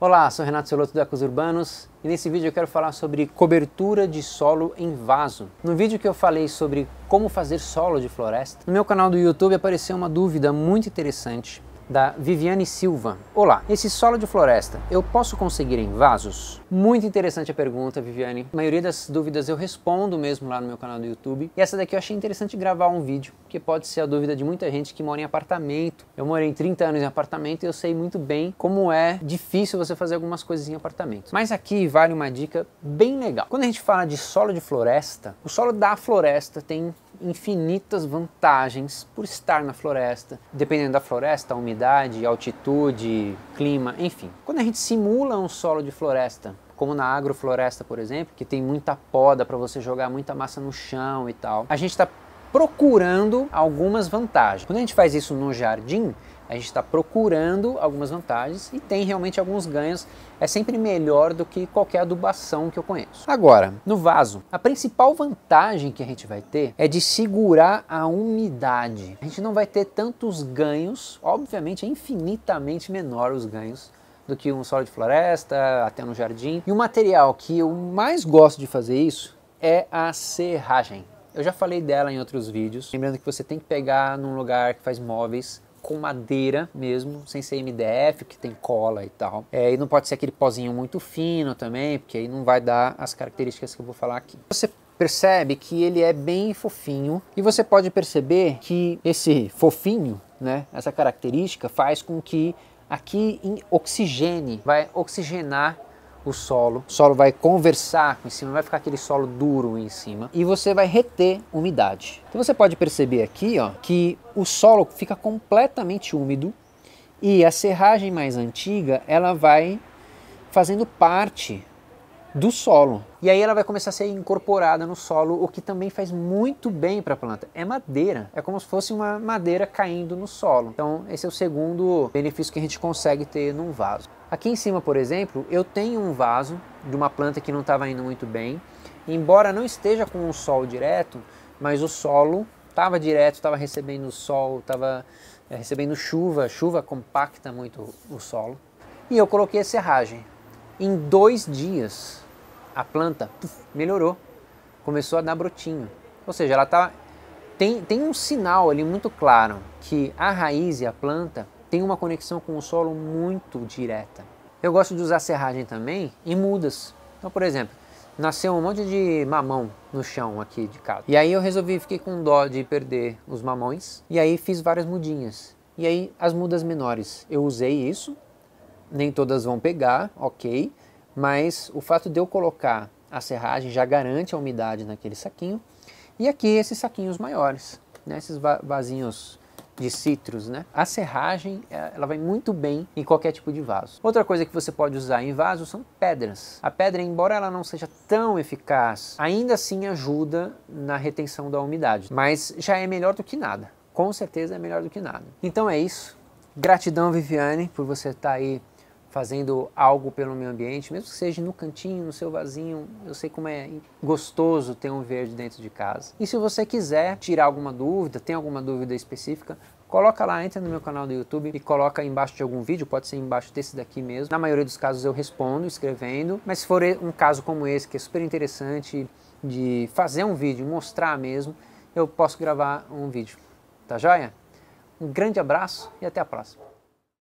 Olá, sou Renato Celoto da Ecos Urbanos e nesse vídeo eu quero falar sobre cobertura de solo em vaso. No vídeo que eu falei sobre como fazer solo de floresta, no meu canal do YouTube apareceu uma dúvida muito interessante da Viviane Silva. Olá, esse solo de floresta eu posso conseguir em vasos? Muito interessante a pergunta, Viviane. A maioria das dúvidas eu respondo mesmo lá no meu canal do YouTube. E essa daqui eu achei interessante gravar um vídeo, porque pode ser a dúvida de muita gente que mora em apartamento. Eu morei 30 anos em apartamento e eu sei muito bem como é difícil você fazer algumas coisas em apartamento. Mas aqui vale uma dica bem legal. Quando a gente fala de solo de floresta, o solo da floresta tem infinitas vantagens por estar na floresta, dependendo da floresta, umidade, altitude, clima, enfim. Quando a gente simula um solo de floresta, como na agrofloresta, por exemplo, que tem muita poda para você jogar muita massa no chão e tal, a gente está procurando algumas vantagens. Quando a gente faz isso no jardim, a gente está procurando algumas vantagens e tem realmente alguns ganhos. É sempre melhor do que qualquer adubação que eu conheço. Agora, no vaso, a principal vantagem que a gente vai ter é de segurar a umidade. A gente não vai ter tantos ganhos, obviamente é infinitamente menor os ganhos do que um solo de floresta, até no jardim. E o material que eu mais gosto de fazer isso é a serragem. Eu já falei dela em outros vídeos. Lembrando que você tem que pegar num lugar que faz móveis com madeira mesmo, sem ser MDF, que tem cola e tal. É, e não pode ser aquele pozinho muito fino também, porque aí não vai dar as características que eu vou falar aqui. Você percebe que ele é bem fofinho e você pode perceber que esse fofinho, né, essa característica faz com que aqui oxigene, vai oxigenar o solo. O solo vai conversar com em cima, vai ficar aquele solo duro em cima e você vai reter umidade. Então você pode perceber aqui, ó, que o solo fica completamente úmido e a serragem mais antiga, ela vai fazendo parte do solo. E aí ela vai começar a ser incorporada no solo, o que também faz muito bem para a planta. É madeira, é como se fosse uma madeira caindo no solo. Então, esse é o segundo benefício que a gente consegue ter num vaso. Aqui em cima, por exemplo, eu tenho um vaso de uma planta que não estava indo muito bem. Embora não esteja com o um sol direto, mas o solo estava direto, estava recebendo sol, estava é, recebendo chuva, chuva compacta muito o solo. E eu coloquei a serragem. Em dois dias, a planta puf, melhorou, começou a dar brotinho. Ou seja, ela tá, tem, tem um sinal ali muito claro que a raiz e a planta tem uma conexão com o solo muito direta. Eu gosto de usar serragem também em mudas. Então, por exemplo, nasceu um monte de mamão no chão aqui de casa. E aí eu resolvi, fiquei com dó de perder os mamões. E aí fiz várias mudinhas. E aí as mudas menores, eu usei isso nem todas vão pegar, ok, mas o fato de eu colocar a serragem já garante a umidade naquele saquinho. E aqui esses saquinhos maiores, né, esses vasinhos de citros, né? A serragem, eh, ela vai muito bem em qualquer tipo de vaso. Outra coisa que você pode usar em vaso são pedras. A pedra, embora ela não seja tão eficaz, ainda assim ajuda na retenção da umidade, mas já é melhor do que nada. Com certeza é melhor do que nada. Então é isso. Gratidão, Viviane, por você estar tá aí fazendo algo pelo meio ambiente, mesmo que seja no cantinho, no seu vasinho, eu sei como é gostoso ter um verde dentro de casa. E se você quiser tirar alguma dúvida, tem alguma dúvida específica, coloca lá, entra no meu canal do YouTube e coloca embaixo de algum vídeo, pode ser embaixo desse daqui mesmo. Na maioria dos casos eu respondo escrevendo, mas se for um caso como esse, que é super interessante de fazer um vídeo, mostrar mesmo, eu posso gravar um vídeo. Tá joia? Um grande abraço e até a próxima.